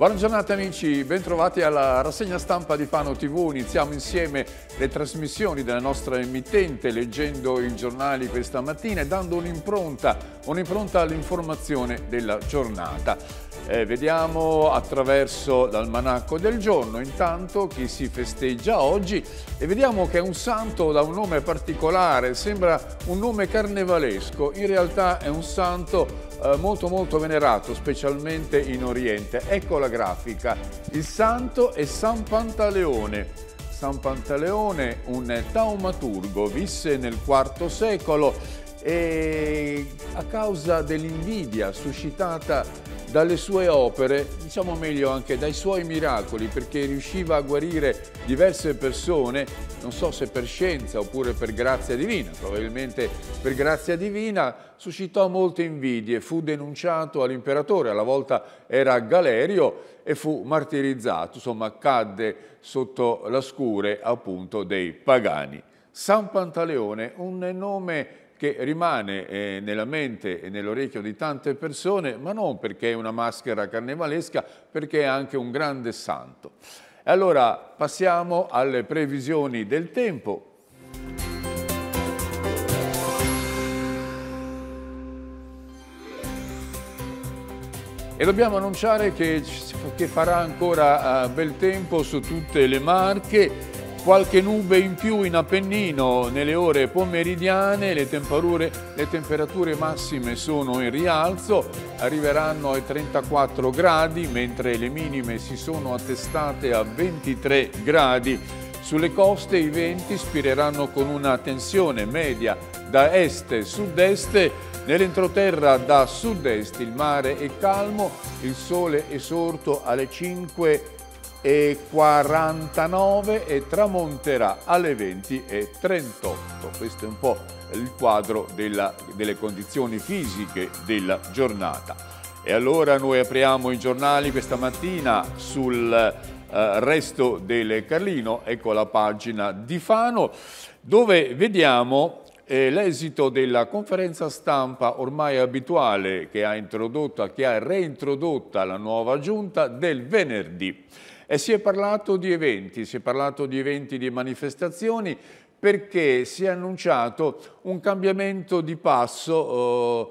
Buona giornata amici, bentrovati alla rassegna stampa di Fano TV. Iniziamo insieme le trasmissioni della nostra emittente leggendo i giornali questa mattina e dando un'impronta, un all'informazione della giornata. Eh, vediamo attraverso l'almanacco del giorno intanto chi si festeggia oggi e vediamo che è un santo da un nome particolare, sembra un nome carnevalesco, in realtà è un santo eh, molto molto venerato, specialmente in Oriente. Ecco la grafica, il santo è San Pantaleone. San Pantaleone, un taumaturgo, visse nel IV secolo e a causa dell'invidia suscitata dalle sue opere, diciamo meglio anche dai suoi miracoli, perché riusciva a guarire diverse persone, non so se per scienza oppure per grazia divina, probabilmente per grazia divina, suscitò molte invidie, fu denunciato all'imperatore, alla volta era Galerio e fu martirizzato, insomma cadde sotto la scure appunto dei pagani. San Pantaleone, un nome che rimane eh, nella mente e nell'orecchio di tante persone, ma non perché è una maschera carnevalesca, perché è anche un grande santo. Allora passiamo alle previsioni del tempo. E dobbiamo annunciare che, che farà ancora eh, bel tempo su tutte le marche qualche nube in più in Appennino nelle ore pomeridiane, le, le temperature massime sono in rialzo, arriveranno ai 34 gradi, mentre le minime si sono attestate a 23 gradi. Sulle coste i venti spireranno con una tensione media da est-sud-est, e nell'entroterra da sud-est il mare è calmo, il sole è sorto alle 5 e 49 e tramonterà alle 20 e 38. Questo è un po' il quadro della, delle condizioni fisiche della giornata. E allora noi apriamo i giornali questa mattina sul eh, resto del Carlino, ecco la pagina di Fano, dove vediamo eh, l'esito della conferenza stampa ormai abituale che ha, che ha reintrodotta la nuova giunta del venerdì. E si è parlato di eventi, si è parlato di eventi di manifestazioni perché si è annunciato un cambiamento di passo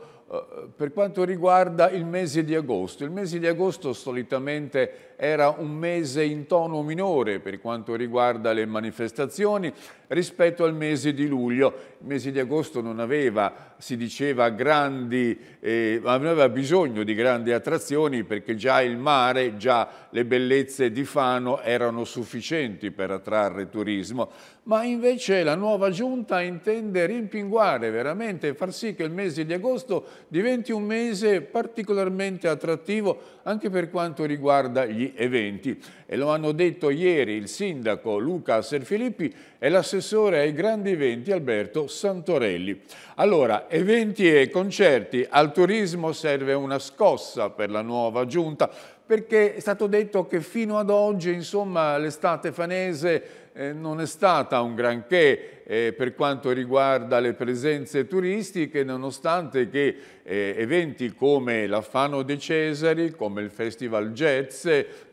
eh, eh, per quanto riguarda il mese di agosto, il mese di agosto solitamente era un mese in tono minore per quanto riguarda le manifestazioni rispetto al mese di luglio. Il mese di agosto non aveva, si diceva, grandi, eh, aveva bisogno di grandi attrazioni perché già il mare, già le bellezze di Fano erano sufficienti per attrarre turismo. Ma invece la nuova giunta intende rimpinguare veramente, far sì che il mese di agosto diventi un mese particolarmente attrattivo anche per quanto riguarda gli eventi e lo hanno detto ieri il sindaco Luca Serfilippi e l'assessore ai grandi eventi Alberto Santorelli. Allora, eventi e concerti, al turismo serve una scossa per la nuova giunta, perché è stato detto che fino ad oggi insomma l'estate fanese eh, non è stata un granché eh, per quanto riguarda le presenze turistiche nonostante che eh, eventi come la Fano dei Cesari, come il Festival Jazz,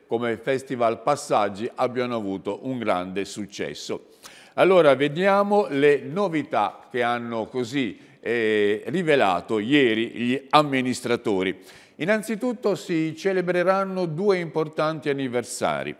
come Festival Passaggi abbiano avuto un grande successo. Allora vediamo le novità che hanno così eh, rivelato ieri gli amministratori. Innanzitutto si celebreranno due importanti anniversari.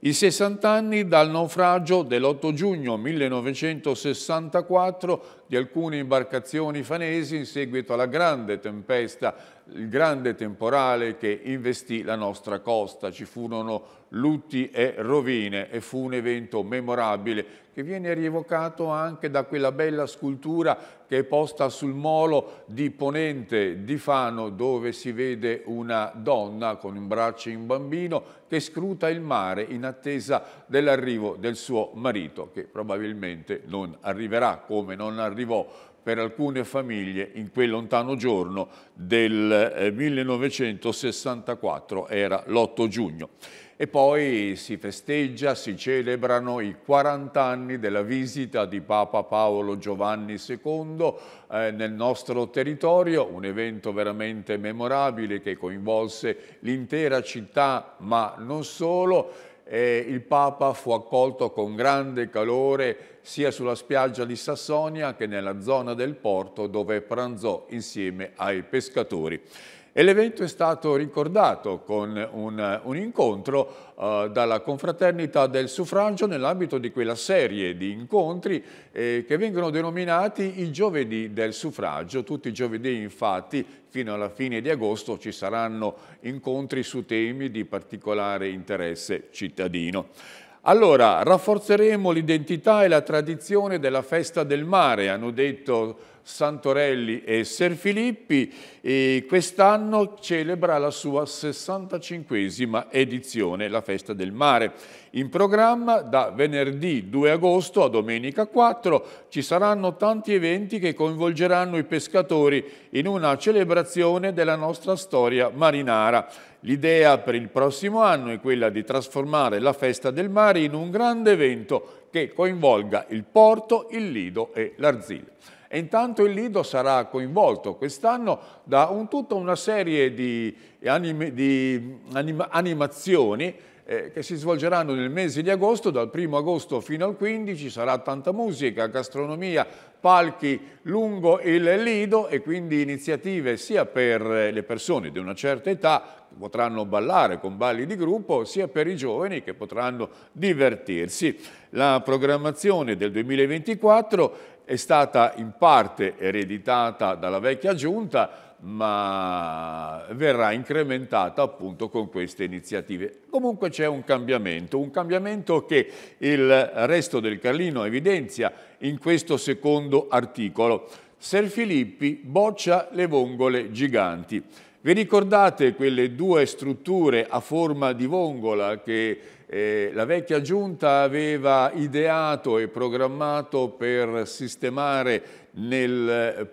I 60 anni dal naufragio dell'8 giugno 1964 di alcune imbarcazioni fanesi in seguito alla grande tempesta il grande temporale che investì la nostra costa. Ci furono lutti e rovine e fu un evento memorabile che viene rievocato anche da quella bella scultura che è posta sul molo di Ponente di Fano dove si vede una donna con in braccio un bambino che scruta il mare in attesa dell'arrivo del suo marito che probabilmente non arriverà come non arrivò per alcune famiglie in quel lontano giorno del 1964, eh, era l'8 giugno. E poi si festeggia, si celebrano i 40 anni della visita di Papa Paolo Giovanni II eh, nel nostro territorio, un evento veramente memorabile che coinvolse l'intera città, ma non solo, eh, il Papa fu accolto con grande calore sia sulla spiaggia di Sassonia che nella zona del porto dove pranzò insieme ai pescatori. E l'evento è stato ricordato con un, un incontro eh, dalla confraternita del suffragio nell'ambito di quella serie di incontri eh, che vengono denominati i giovedì del suffragio. Tutti i giovedì infatti fino alla fine di agosto ci saranno incontri su temi di particolare interesse cittadino. Allora, rafforzeremo l'identità e la tradizione della festa del mare, hanno detto Santorelli e Ser Filippi e quest'anno celebra la sua 65esima edizione, la Festa del Mare. In programma da venerdì 2 agosto a domenica 4 ci saranno tanti eventi che coinvolgeranno i pescatori in una celebrazione della nostra storia marinara. L'idea per il prossimo anno è quella di trasformare la Festa del Mare in un grande evento che coinvolga il porto, il lido e l'Arzile. E intanto il Lido sarà coinvolto quest'anno da un, tutta una serie di, anime, di anima, animazioni eh, che si svolgeranno nel mese di agosto, dal 1 agosto fino al 15, sarà tanta musica, gastronomia, palchi lungo il Lido e quindi iniziative sia per le persone di una certa età che potranno ballare con balli di gruppo, sia per i giovani che potranno divertirsi. La programmazione del 2024 è stata in parte ereditata dalla vecchia giunta, ma verrà incrementata appunto con queste iniziative. Comunque c'è un cambiamento, un cambiamento che il resto del Carlino evidenzia in questo secondo articolo. Ser Filippi boccia le vongole giganti. Vi ricordate quelle due strutture a forma di vongola che eh, la vecchia giunta aveva ideato e programmato per sistemare nel eh,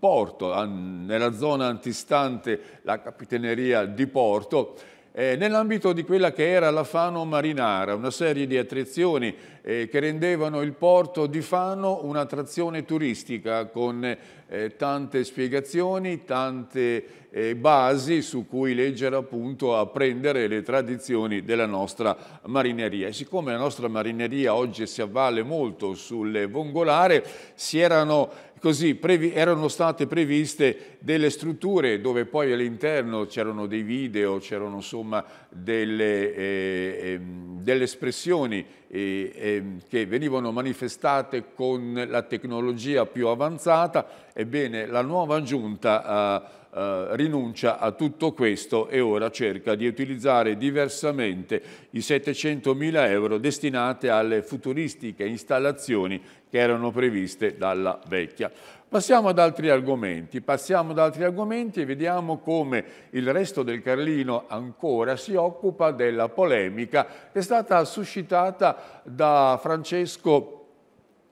porto, nella zona antistante la capitaneria di porto, eh, nell'ambito di quella che era la Fano Marinara, una serie di attrezioni eh, che rendevano il porto di Fano un'attrazione turistica con eh, tante spiegazioni, tante eh, basi su cui leggere appunto apprendere le tradizioni della nostra marineria. E siccome la nostra marineria oggi si avvale molto sul vongolare, si erano così erano state previste delle strutture dove poi all'interno c'erano dei video, c'erano insomma delle, eh, ehm, delle espressioni eh, eh, che venivano manifestate con la tecnologia più avanzata, ebbene la nuova giunta eh, rinuncia a tutto questo e ora cerca di utilizzare diversamente i 700 mila euro destinati alle futuristiche installazioni che erano previste dalla vecchia. Passiamo ad altri argomenti, passiamo ad altri argomenti e vediamo come il resto del Carlino ancora si occupa della polemica che è stata suscitata da Francesco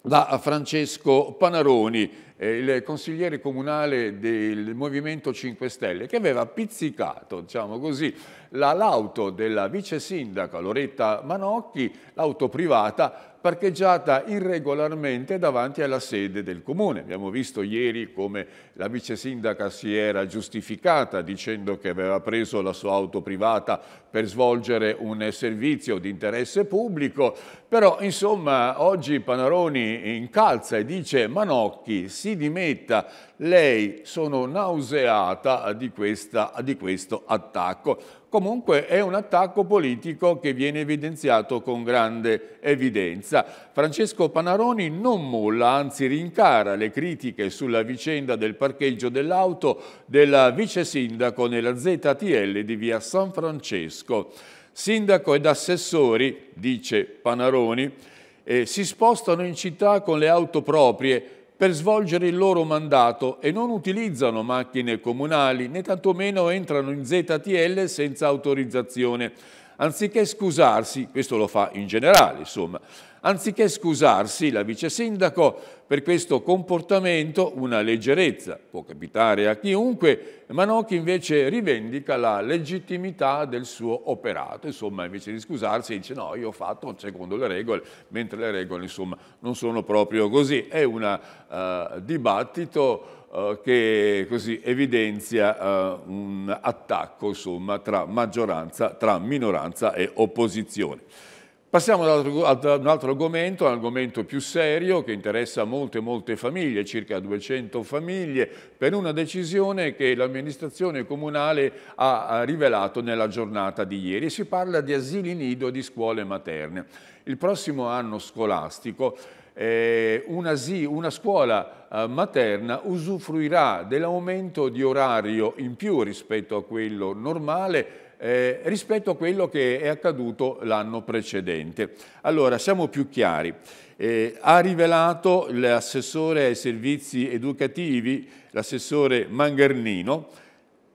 da Francesco Panaroni eh, il consigliere comunale del Movimento 5 Stelle che aveva pizzicato, diciamo così, l'auto della vice sindaca Loretta Manocchi, l'auto privata, parcheggiata irregolarmente davanti alla sede del comune. Abbiamo visto ieri come la vice sindaca si era giustificata dicendo che aveva preso la sua auto privata per svolgere un servizio di interesse pubblico, però insomma oggi Panaroni incalza e dice Manocchi si dimetta. Lei sono nauseata di, questa, di questo attacco. Comunque è un attacco politico che viene evidenziato con grande evidenza. Francesco Panaroni non molla, anzi rincara le critiche sulla vicenda del parcheggio dell'auto della vice sindaco nella ZTL di via San Francesco. Sindaco ed assessori, dice Panaroni, eh, si spostano in città con le auto proprie per svolgere il loro mandato e non utilizzano macchine comunali né tantomeno entrano in ZTL senza autorizzazione. Anziché scusarsi, questo lo fa in generale, insomma, anziché scusarsi la vice sindaco per questo comportamento, una leggerezza, può capitare a chiunque, Manocchi invece rivendica la legittimità del suo operato, insomma invece di scusarsi dice no, io ho fatto secondo le regole, mentre le regole insomma non sono proprio così, è un uh, eh, dibattito eh, che così evidenzia uh, un attacco insomma, tra maggioranza, tra minoranza e opposizione. Passiamo ad un altro argomento, un argomento più serio che interessa molte molte famiglie, circa 200 famiglie, per una decisione che l'amministrazione comunale ha rivelato nella giornata di ieri. Si parla di asili nido e di scuole materne. Il prossimo anno scolastico eh, una, una, scuola eh, materna usufruirà dell'aumento di orario in più rispetto a quello normale eh, rispetto a quello che è accaduto l'anno precedente. Allora, siamo più chiari. Eh, ha rivelato l'assessore ai servizi educativi, l'assessore Mangernino,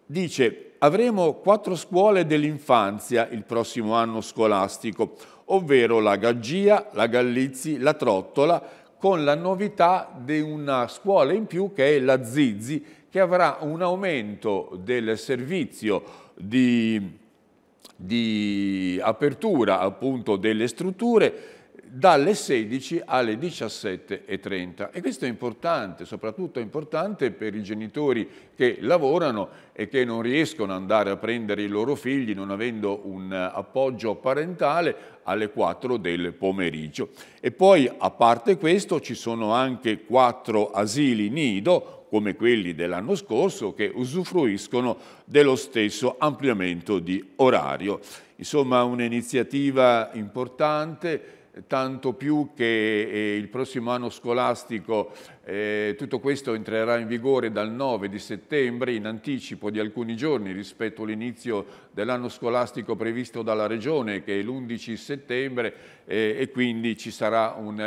dice avremo quattro scuole dell'infanzia il prossimo anno scolastico, ovvero la Gaggia, la Gallizzi, la Trottola, con la novità di una scuola in più che è la Zizzi, che avrà un aumento del servizio di, di apertura appunto delle strutture dalle 16 alle 17.30 e questo è importante, soprattutto è importante per i genitori che lavorano e che non riescono ad andare a prendere i loro figli non avendo un appoggio parentale alle 4 del pomeriggio. E poi a parte questo ci sono anche quattro asili nido, come quelli dell'anno scorso, che usufruiscono dello stesso ampliamento di orario. Insomma, un'iniziativa importante tanto più che eh, il prossimo anno scolastico eh, tutto questo entrerà in vigore dal 9 di settembre in anticipo di alcuni giorni rispetto all'inizio dell'anno scolastico previsto dalla Regione che è l'11 settembre eh, e quindi ci sarà un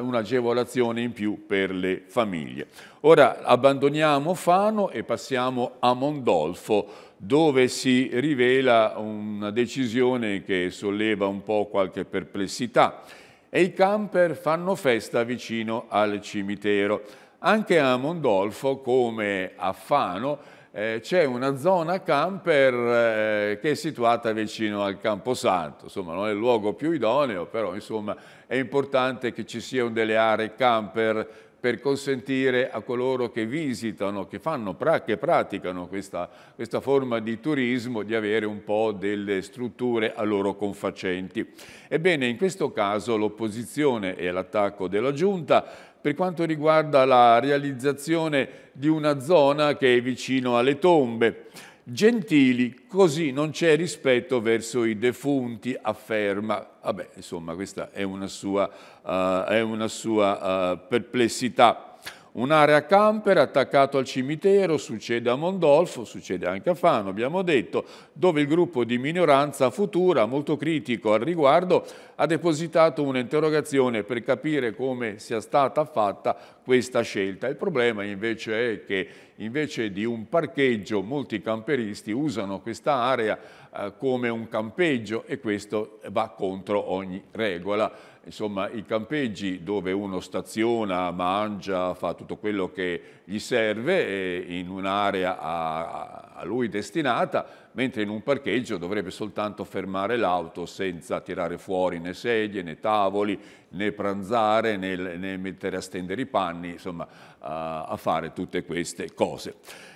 un'agevolazione in più per le famiglie. Ora abbandoniamo Fano e passiamo a Mondolfo dove si rivela una decisione che solleva un po' qualche perplessità e i camper fanno festa vicino al cimitero. Anche a Mondolfo, come a Fano, eh, c'è una zona camper eh, che è situata vicino al Camposanto, insomma non è il luogo più idoneo, però insomma è importante che ci siano delle aree camper per consentire a coloro che visitano, che, fanno, che praticano questa, questa, forma di turismo, di avere un po' delle strutture a loro confacenti. Ebbene, in questo caso l'opposizione e l'attacco della Giunta per quanto riguarda la realizzazione di una zona che è vicino alle tombe. Gentili, così non c'è rispetto verso i defunti, afferma. Vabbè, insomma, questa è una sua, uh, è una sua uh, perplessità. Un'area camper attaccato al cimitero, succede a Mondolfo, succede anche a Fano, abbiamo detto, dove il gruppo di minoranza futura, molto critico al riguardo, ha depositato un'interrogazione per capire come sia stata fatta questa scelta. Il problema invece è che invece di un parcheggio molti camperisti usano questa area eh, come un campeggio e questo va contro ogni regola insomma, i campeggi dove uno staziona, mangia, fa tutto quello che gli serve in un'area a, lui destinata, mentre in un parcheggio dovrebbe soltanto fermare l'auto senza tirare fuori né sedie, né tavoli, né pranzare, né, né mettere a stendere i panni, insomma, a, a fare tutte queste cose.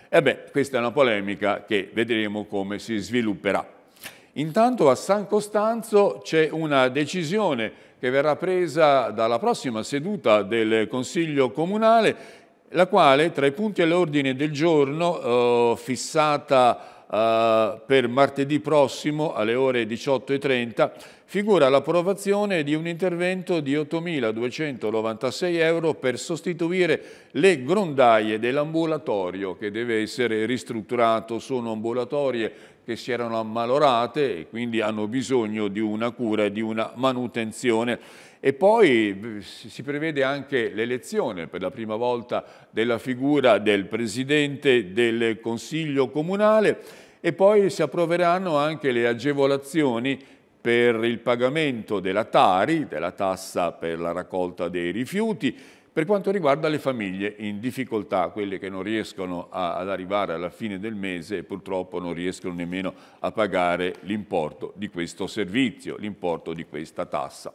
E beh, questa è una polemica che vedremo come si svilupperà. Intanto a San Costanzo c'è una decisione che verrà presa dalla prossima seduta del Consiglio Comunale, la quale tra i punti all'ordine del giorno eh, fissata eh, per martedì prossimo alle ore 18.30 figura l'approvazione di un intervento di 8.296 euro per sostituire le grondaie dell'ambulatorio che deve essere ristrutturato. Sono ambulatorie che si erano ammalorate e quindi hanno bisogno di una cura e di una manutenzione. E poi eh, si prevede anche l'elezione per la prima volta della figura del Presidente del Consiglio Comunale e poi si approveranno anche le agevolazioni per il pagamento della Tari, della tassa per la raccolta dei rifiuti, per quanto riguarda le famiglie in difficoltà, quelle che non riescono a, ad arrivare alla fine del mese e purtroppo non riescono nemmeno a pagare l'importo di questo servizio, l'importo di questa tassa.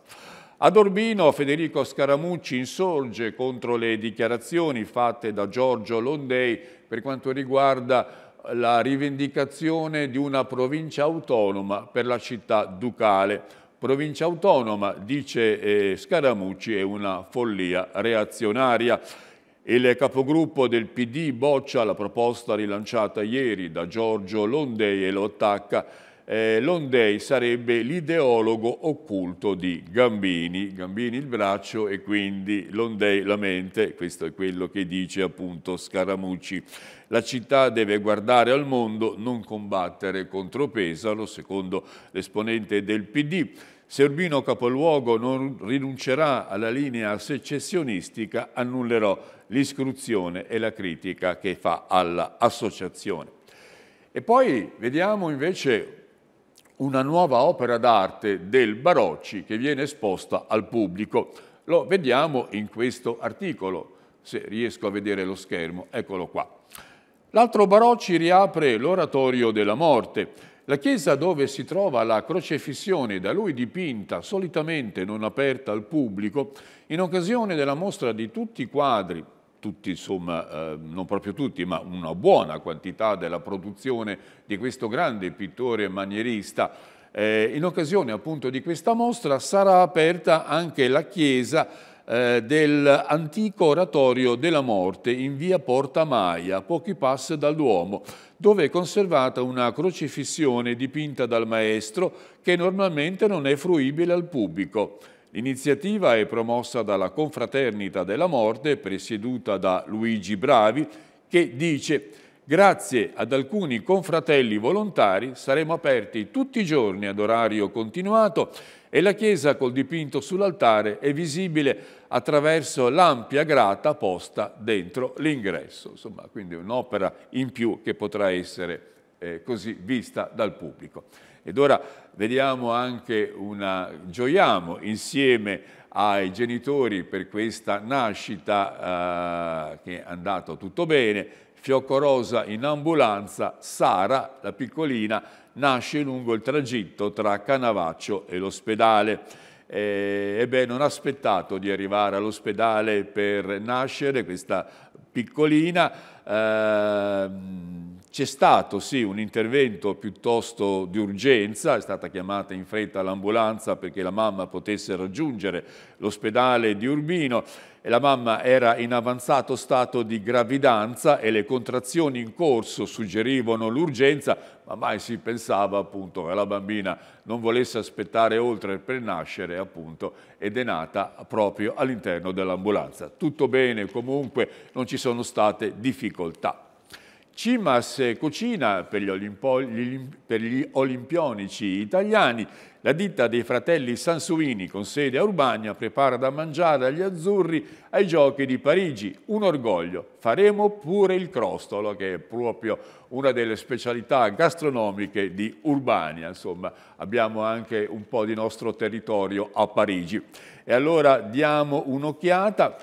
Ad Orbino Federico Scaramucci insorge contro le dichiarazioni fatte da Giorgio Londei per quanto riguarda la rivendicazione di una provincia autonoma per la città ducale. Provincia autonoma, dice eh, Scaramucci, è una follia reazionaria. Il capogruppo del PD boccia la proposta rilanciata ieri da Giorgio Londei e lo attacca eh, Londei sarebbe l'ideologo occulto di Gambini, Gambini il braccio e quindi Londei la mente, questo è quello che dice appunto Scaramucci. La città deve guardare al mondo, non combattere contro Pesaro, secondo l'esponente del PD. Se Urbino Capoluogo non rinuncerà alla linea secessionistica, annullerò l'iscrizione e la critica che fa all'associazione. E poi vediamo invece una nuova opera d'arte del Barocci che viene esposta al pubblico. Lo vediamo in questo articolo, se riesco a vedere lo schermo, eccolo qua. L'altro Barocci riapre l'oratorio della morte, la chiesa dove si trova la crocefissione da lui dipinta, solitamente non aperta al pubblico, in occasione della mostra di tutti i quadri tutti, insomma, eh, non proprio tutti, ma una buona quantità della produzione di questo grande pittore manierista. Eh, in occasione appunto di questa mostra sarà aperta anche la chiesa eh, dell'antico oratorio della morte in via Porta Maia, pochi passi dal Duomo, dove è conservata una crocifissione dipinta dal maestro che normalmente non è fruibile al pubblico. L'iniziativa è promossa dalla Confraternita della Morte, presieduta da Luigi Bravi, che dice Grazie ad alcuni confratelli volontari saremo aperti tutti i giorni ad orario continuato e la chiesa col dipinto sull'altare è visibile attraverso l'ampia grata posta dentro l'ingresso. Insomma, quindi un'opera in più che potrà essere eh, così vista dal pubblico. Ed ora vediamo anche una, gioiamo insieme ai genitori per questa nascita eh, che è andato tutto bene, fiocco rosa in ambulanza, Sara, la piccolina, nasce lungo il tragitto tra Canavaccio e l'ospedale. Eh, ebbene, non ha aspettato di arrivare all'ospedale per nascere questa piccolina, eh, c'è stato sì un intervento piuttosto di urgenza, è stata chiamata in fretta l'ambulanza perché la mamma potesse raggiungere l'ospedale di Urbino e la mamma era in avanzato stato di gravidanza e le contrazioni in corso suggerivano l'urgenza, ma mai si pensava appunto che la bambina non volesse aspettare oltre per nascere appunto ed è nata proprio all'interno dell'ambulanza. Tutto bene comunque, non ci sono state difficoltà. Cimas cucina per gli, per gli, olimpionici italiani. La ditta dei fratelli Sansuini, con sede a Urbagna, prepara da mangiare agli azzurri ai giochi di Parigi. Un orgoglio. Faremo pure il crostolo, che è proprio una delle specialità gastronomiche di Urbania. Insomma, abbiamo anche un po' di nostro territorio a Parigi. E allora diamo un'occhiata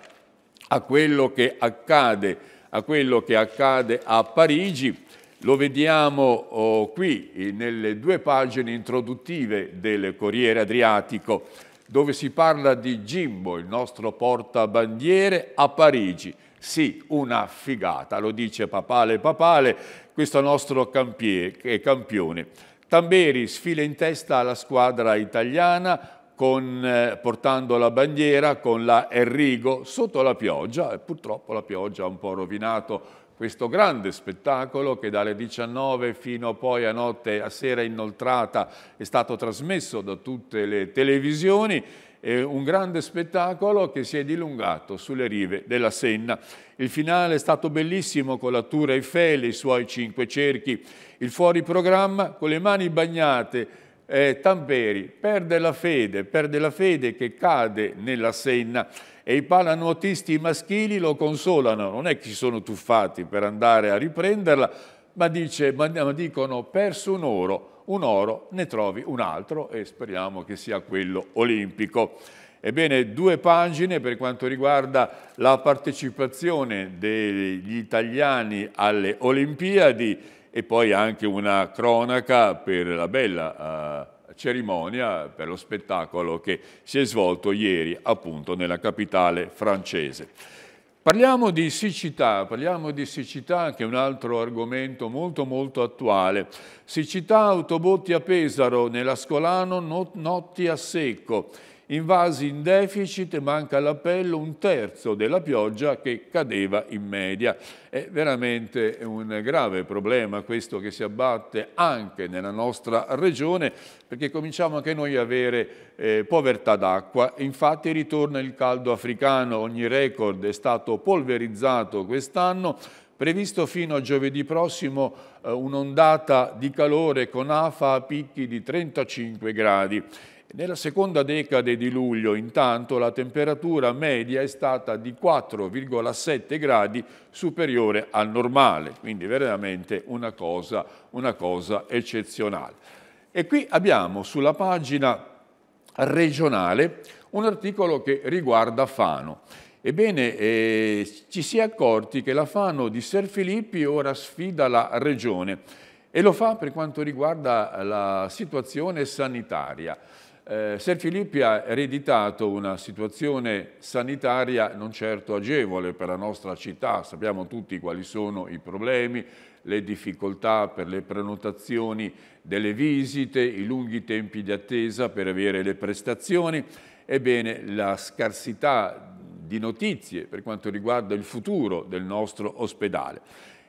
a quello che accade a quello che accade a Parigi. Lo vediamo oh, qui eh, nelle due pagine introduttive del Corriere Adriatico, dove si parla di Jimbo, il nostro portabandiere, a Parigi. Sì, una figata, lo dice Papale Papale, questo nostro campier, eh, campione. Tamberi sfila in testa alla squadra italiana, con, eh, portando la bandiera con la Errigo sotto la pioggia e purtroppo la pioggia ha un po' rovinato questo grande spettacolo che dalle 19 fino poi a notte, a sera inoltrata, è stato trasmesso da tutte le televisioni eh, un grande spettacolo che si è dilungato sulle rive della Senna. Il finale è stato bellissimo con la Tour Eiffel, i suoi cinque cerchi, il fuori programma con le mani bagnate eh, Tamperi perde la fede, perde la fede che cade nella Senna e i palanuotisti maschili lo consolano, non è che si sono tuffati per andare a riprenderla, ma, dice, ma, ma dicono perso un oro, un oro ne trovi un altro e speriamo che sia quello olimpico. Ebbene, due pagine per quanto riguarda la partecipazione degli italiani alle Olimpiadi e poi anche una cronaca per la bella eh, cerimonia, per lo spettacolo che si è svolto ieri appunto nella capitale francese. Parliamo di siccità, parliamo di siccità che è un altro argomento molto molto attuale. Siccità autobotti a Pesaro, nell'Ascolano Scolano notti a secco invasi in deficit manca l'appello un terzo della pioggia che cadeva in media. È veramente un grave problema questo che si abbatte anche nella nostra regione perché cominciamo anche noi a avere eh, povertà d'acqua. Infatti ritorna il caldo africano, ogni record è stato polverizzato quest'anno previsto fino a giovedì prossimo eh, un'ondata di calore con afa a picchi di 35 gradi nella seconda decade di luglio, intanto, la temperatura media è stata di 4,7 gradi superiore al normale, quindi veramente una cosa, una cosa eccezionale. E qui abbiamo sulla pagina regionale un articolo che riguarda Fano. Ebbene, eh, ci si è accorti che la Fano di Ser Filippi ora sfida la regione e lo fa per quanto riguarda la situazione sanitaria. Eh, Filippi ha ereditato una situazione sanitaria non certo agevole per la nostra città, sappiamo tutti quali sono i problemi, le difficoltà per le prenotazioni delle visite, i lunghi tempi di attesa per avere le prestazioni, ebbene la scarsità di notizie per quanto riguarda il futuro del nostro ospedale.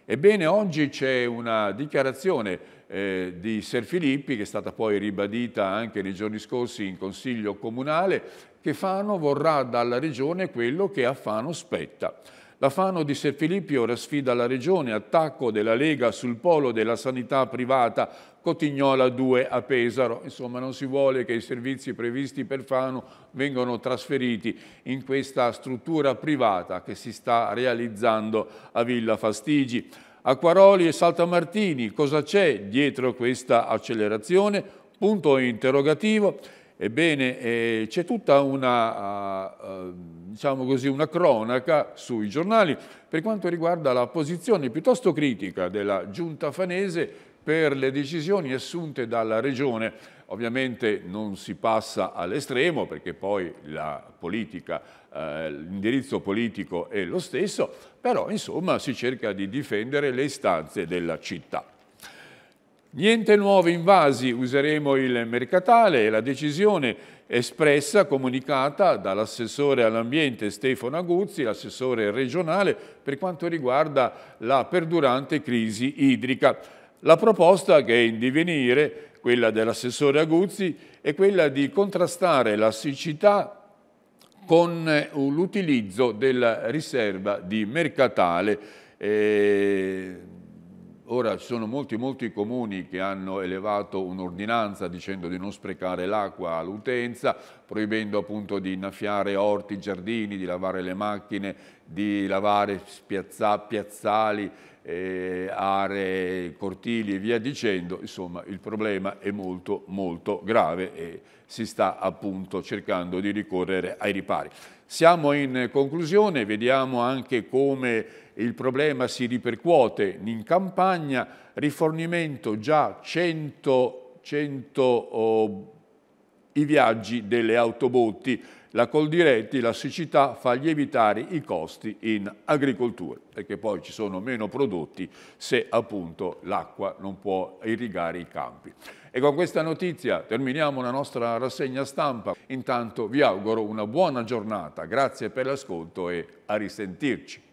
Ebbene oggi c'è una dichiarazione eh, di Ser Filippi, che è stata poi ribadita anche nei giorni scorsi in Consiglio Comunale, che Fano vorrà dalla Regione quello che a Fano spetta. La Fano di Ser Filippi ora sfida la Regione, attacco della Lega sul polo della sanità privata, Cotignola 2 a Pesaro. Insomma, non si vuole che i servizi previsti per Fano vengano trasferiti in questa struttura privata che si sta realizzando a Villa Fastigi. Acquaroli e Saltamartini, cosa c'è dietro questa accelerazione? Punto interrogativo. Ebbene, eh, c'è tutta una, eh, eh, diciamo così, una, cronaca sui giornali per quanto riguarda la posizione piuttosto critica della giunta fanese per le decisioni assunte dalla regione. Ovviamente non si passa all'estremo perché poi la politica eh, l'indirizzo politico è lo stesso, però insomma si cerca di difendere le istanze della città. Niente nuovi invasi, useremo il mercatale e la decisione espressa, comunicata dall'assessore all'ambiente Stefano Aguzzi, l'assessore regionale, per quanto riguarda la perdurante crisi idrica. La proposta che è in divenire, quella dell'assessore Aguzzi, è quella di contrastare la siccità con eh, l'utilizzo della riserva di mercatale. Eh, ora ci sono molti, molti comuni che hanno elevato un'ordinanza dicendo di non sprecare l'acqua all'utenza, proibendo appunto di innaffiare orti, giardini, di lavare le macchine, di lavare spiazza, piazzali, eh, aree, cortili e via dicendo, insomma il problema è molto molto grave e si sta appunto cercando di ricorrere ai ripari. Siamo in conclusione, vediamo anche come il problema si ripercuote in campagna, rifornimento già 100, 100 oh, i viaggi delle autobotti, la Coldiretti, la siccità fa lievitare i costi in agricoltura, perché poi ci sono meno prodotti se appunto l'acqua non può irrigare i campi. E con questa notizia terminiamo la nostra rassegna stampa. Intanto vi auguro una buona giornata, grazie per l'ascolto e a risentirci.